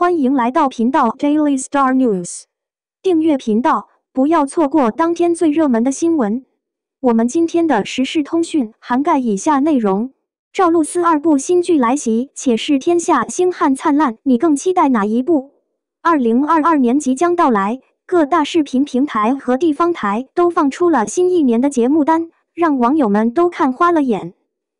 欢迎来到频道 Daily Star News，订阅频道，不要错过当天最热门的新闻。我们今天的时事通讯涵盖以下内容：赵露思二部新剧来袭，且是天下星汉灿烂，你更期待哪一部？二零二二年即将到来，各大视频平台和地方台都放出了新一年的节目单，让网友们都看花了眼。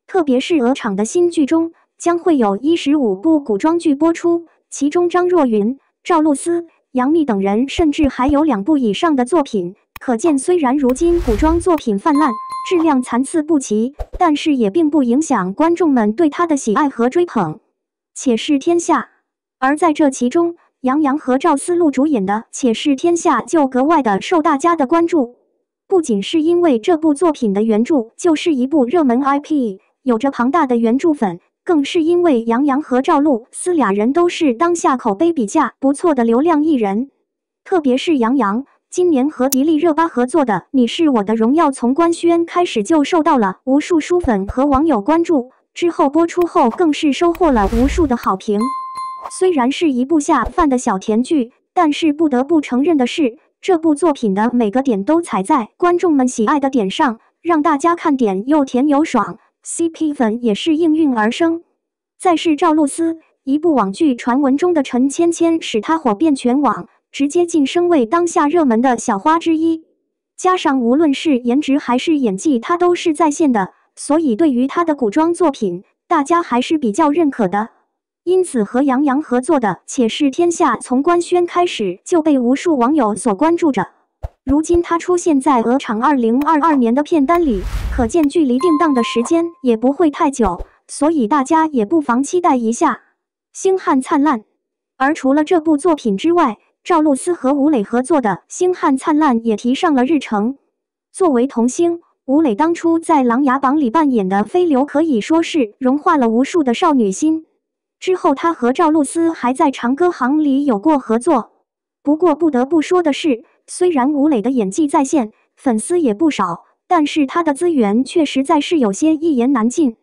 特别是鹅厂的新剧中，将会有一十五部古装剧播出。其中，张若昀、赵露思、杨幂等人，甚至还有两部以上的作品。可见，虽然如今古装作品泛滥，质量参差不齐，但是也并不影响观众们对他的喜爱和追捧。且是天下，而在这其中，杨洋和赵思露主演的《且是天下》就格外的受大家的关注。不仅是因为这部作品的原著就是一部热门 IP，有着庞大的原著粉。更是因为杨洋和赵露思俩人都是当下口碑比较不错的流量艺人，特别是杨洋，今年和迪丽热巴合作的《你是我的荣耀》，从官宣开始就受到了无数书粉和网友关注，之后播出后更是收获了无数的好评。虽然是一部下饭的小甜剧，但是不得不承认的是，这部作品的每个点都踩在观众们喜爱的点上，让大家看点又甜又爽。CP 粉也是应运而生。再是赵露思，一部网剧传闻中的陈芊芊使她火遍全网，直接晋升为当下热门的小花之一。加上无论是颜值还是演技，她都是在线的，所以对于她的古装作品，大家还是比较认可的。因此和杨洋合作的《且试天下》，从官宣开始就被无数网友所关注着。如今他出现在《鹅厂二零二二年》的片单里，可见距离定档的时间也不会太久，所以大家也不妨期待一下《星汉灿烂》。而除了这部作品之外，赵露思和吴磊合作的《星汉灿烂》也提上了日程。作为童星，吴磊当初在《琅琊榜》里扮演的飞流可以说是融化了无数的少女心。之后，他和赵露思还在《长歌行》里有过合作。不过不得不说的是，虽然吴磊的演技在线，粉丝也不少，但是他的资源却实在是有些一言难尽。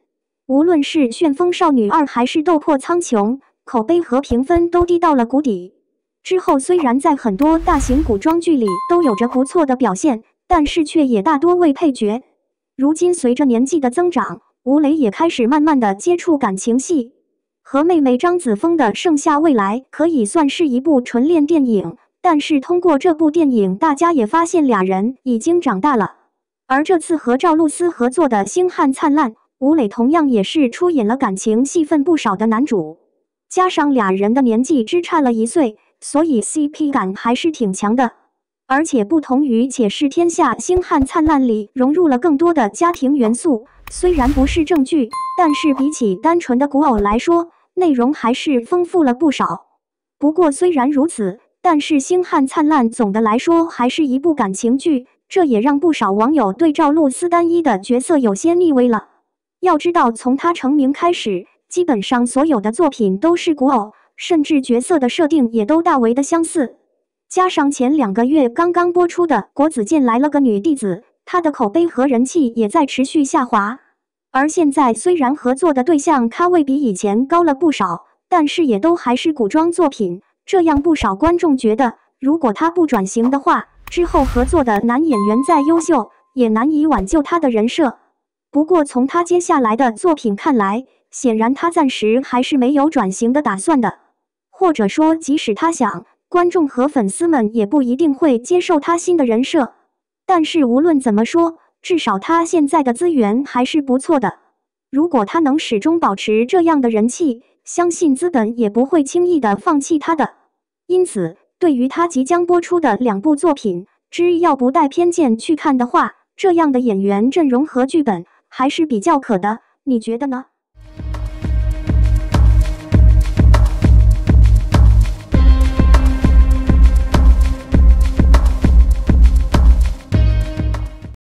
无论是《旋风少女二》还是《斗破苍穹》，口碑和评分都低到了谷底。之后虽然在很多大型古装剧里都有着不错的表现，但是却也大多为配角。如今随着年纪的增长，吴磊也开始慢慢的接触感情戏。和妹妹张子枫的《盛夏未来》可以算是一部纯恋电影，但是通过这部电影，大家也发现俩人已经长大了。而这次和赵露思合作的《星汉灿烂》，吴磊同样也是出演了感情戏份不少的男主，加上俩人的年纪只差了一岁，所以 CP 感还是挺强的。而且不同于《且试天下》，《星汉灿烂》里融入了更多的家庭元素，虽然不是正剧，但是比起单纯的古偶来说，内容还是丰富了不少，不过虽然如此，但是《星汉灿烂》总的来说还是一部感情剧，这也让不少网友对赵露思单一的角色有些腻味了。要知道，从她成名开始，基本上所有的作品都是古偶，甚至角色的设定也都大为的相似。加上前两个月刚刚播出的《国子监来了个女弟子》，她的口碑和人气也在持续下滑。而现在虽然合作的对象咖位比以前高了不少，但是也都还是古装作品，这样不少观众觉得，如果他不转型的话，之后合作的男演员再优秀，也难以挽救他的人设。不过从他接下来的作品看来，显然他暂时还是没有转型的打算的，或者说，即使他想，观众和粉丝们也不一定会接受他新的人设。但是无论怎么说。至少他现在的资源还是不错的。如果他能始终保持这样的人气，相信资本也不会轻易的放弃他的。因此，对于他即将播出的两部作品，只要不带偏见去看的话，这样的演员阵容和剧本还是比较可的。你觉得呢？